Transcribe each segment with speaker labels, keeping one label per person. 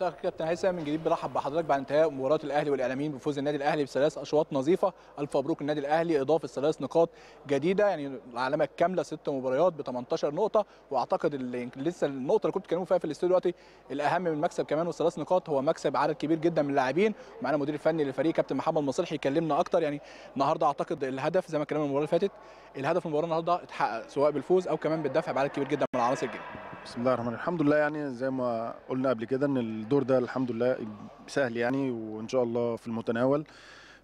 Speaker 1: مساء كابتن هيثم من جديد برحب بحضرتك بعد انتهاء مباراه الاهلي والاعلاميين بفوز النادي الاهلي بثلاث اشواط نظيفه الف مبروك النادي الاهلي اضافه ثلاث نقاط جديده يعني العلامه الكامله ست مباريات ب 18 نقطه واعتقد اللي لسه النقطه اللي كنت بتكلموا فيها في الاستوديو دلوقتي الاهم من المكسب كمان والثلاث نقاط هو مكسب عدد كبير جدا من اللاعبين معانا المدير الفني للفريق كابتن محمد مصلحي يكلمنا اكتر يعني النهارده اعتقد الهدف زي ما اتكلمنا المباراه اللي فاتت الهدف المباراه النهارده اتحقق سواء بالفوز او كمان بالدفع بعدد كبير جدا من عناصر الجيم
Speaker 2: بسم الله الرحمن الرحيم الحمد لله يعني زي ما قلنا قبل كده ان الدور ده الحمد لله سهل يعني وان شاء الله في المتناول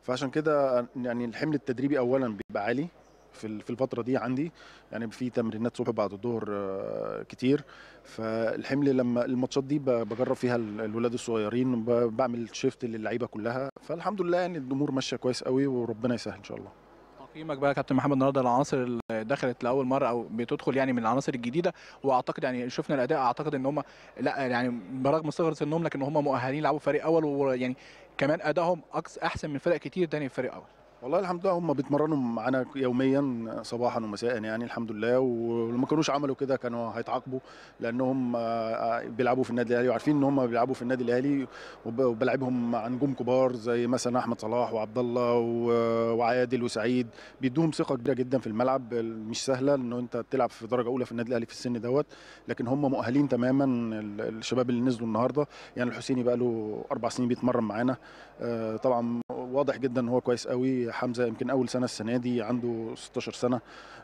Speaker 2: فعشان كده يعني الحمل التدريبي اولا بيبقى عالي في في الفتره دي عندي يعني في تمرينات صبح بعد الظهر آه، كتير فالحمل لما الماتشات دي بجرب فيها الولاد الصغيرين بعمل شيفت للعيبه كلها فالحمد لله يعني الامور ماشيه كويس قوي وربنا يسهل ان شاء الله
Speaker 1: تقييمك بقى كابتن محمد النهارده العناصر اللي دخلت لاول مره او بتدخل يعني من العناصر الجديده واعتقد يعني شفنا الاداء اعتقد ان هم لا يعني برغم صغر سنهم لكن هم مؤهلين يلعبوا فريق اول ويعني كمان ادائهم احسن من فرق كتير تاني في فريق
Speaker 2: اول والله الحمد لله هم بيتمرنوا معانا يوميا صباحا ومساء يعني الحمد لله ولما كانوش عملوا كده كانوا هيتعاقبوا لانهم آه، آه، بيلعبوا في النادي الاهلي وعارفين ان هم بيلعبوا في النادي الاهلي وبلعبهم مع نجوم كبار زي مثلا احمد صلاح وعبد الله وعادل وسعيد بيدوهم ثقه كبيره جدا في الملعب مش سهله ان انت تلعب في درجه اولى في النادي الاهلي في السن دوت لكن هم مؤهلين تماما الشباب اللي نزلوا النهارده يعني الحسيني بقى له اربع سنين بيتمرن معانا آه، طبعا واضح جدا ان هو كويس قوي حمزه يمكن اول سنه السنه دي عنده 16 سنه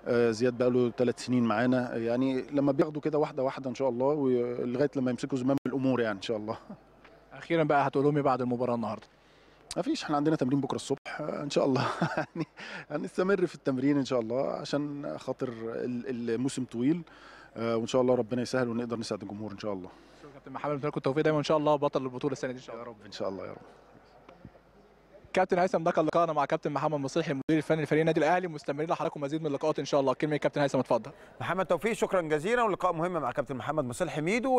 Speaker 2: آه، زياد بقى له ثلاث سنين معانا يعني لما بياخدوا كده واحده واحده ان شاء الله لغايه لما يمسكوا زمام الامور يعني ان شاء الله اخيرا بقى هتقول لهم إيه بعد المباراه النهارده ما فيش احنا عندنا تمرين بكره الصبح آه، ان شاء الله يعني هنستمر في التمرين ان شاء الله عشان خاطر الموسم طويل آه، وان شاء الله ربنا يسهل ونقدر نسعد الجمهور ان شاء الله
Speaker 1: كابتن محمد بنتمنى لكم التوفيق دايما ان شاء الله بطل البطوله السنه دي ان شاء الله يا رب ان شاء الله يا رب كابتن هيثم ده كان مع كابتن محمد مصيحي المدير الفني لفريق النادي الاهلي مستمرين لحضراتكم مزيد من اللقاءات ان شاء الله كلمه كابتن هيثم اتفضل محمد توفيق شكرا جزيلا ولقاء مهم مع كابتن محمد مصيحي ميدو